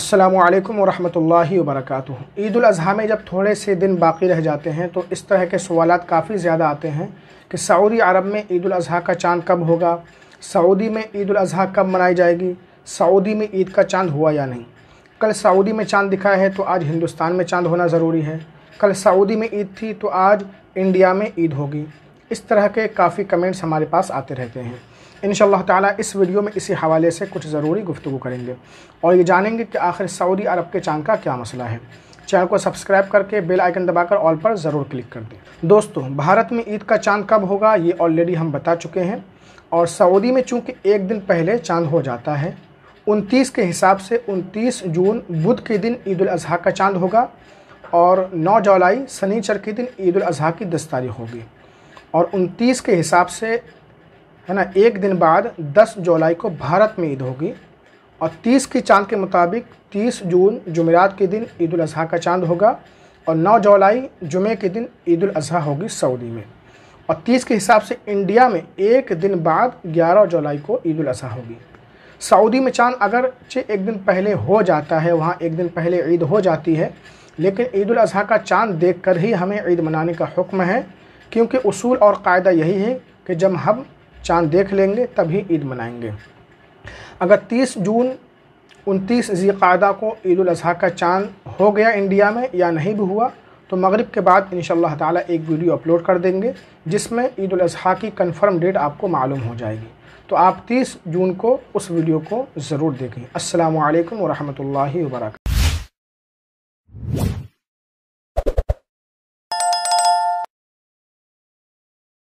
अस्सलाम वालेकुम वरहमतुल्लाहि वबरकातुहू ईद अज़हा में जब थोड़े से दिन बाकी रह जाते हैं तो इस तरह के सवाल काफ़ी ज़्यादा आते हैं कि सऊदी अरब में ईद अज़हा का चांद कब होगा सऊदी में ईद अज़हा कब मनाई जाएगी सऊदी में ईद का चांद हुआ या नहीं कल सऊदी में चांद दिखा है तो आज हिंदुस्तान में चांद होना ज़रूरी है कल सऊदी में ईद थी तो आज इंडिया में ईद होगी इस तरह के काफ़ी कमेंट्स हमारे पास आते रहते हैं इन ताला इस वीडियो में इसी हवाले से कुछ ज़रूरी गुफ्तु करेंगे और ये जानेंगे कि आखिर सऊदी अरब के चांद का क्या मसला है चैनल को सब्सक्राइब करके बेल आइकन दबाकर ऑल पर ज़रूर क्लिक कर दें दोस्तों भारत में ईद का चांद कब होगा ये ऑलरेडी हम बता चुके हैं और सऊदी में चूँकि एक दिन पहले चांद हो जाता है उनतीस के हिसाब से उनतीस जून बुध के दिन ईद अजहा का चांद होगा और नौ जुलाई शनिचर के दिन ईद अजहा की दस्तारी होगी और 29 के हिसाब से है ना एक दिन बाद 10 जुलाई को भारत में ईद होगी और 30 की चांद के मुताबिक 30 जून जुमेरात के दिन ईद अजहा का चांद होगा और 9 जुलाई जुमे के दिन ईद अजहा होगी सऊदी में और 30 के हिसाब से इंडिया में एक दिन बाद 11 जुलाई को ईद अजहा होगी सऊदी में चांद अगर एक दिन पहले हो जाता है वहाँ एक दिन पहले ईद हो जाती है लेकिन ईद अजहा का चांद देख कर ही हमें ईद मनाने का हुक्म है क्योंकि उसूल और कायदा यही है कि जब हम चांद देख लेंगे तभी ईद मनाएंगे अगर 30 जून उनतीस ज़ीक़ादा को ईद अजी का चांद हो गया इंडिया में या नहीं भी हुआ तो मगरब के बाद इन ताला एक वीडियो अपलोड कर देंगे जिसमें ईद अजी की कन्फर्म डेट आपको मालूम हो जाएगी तो आप 30 जून को उस वीडियो को ज़रूर देखें असल वरहमल वर्क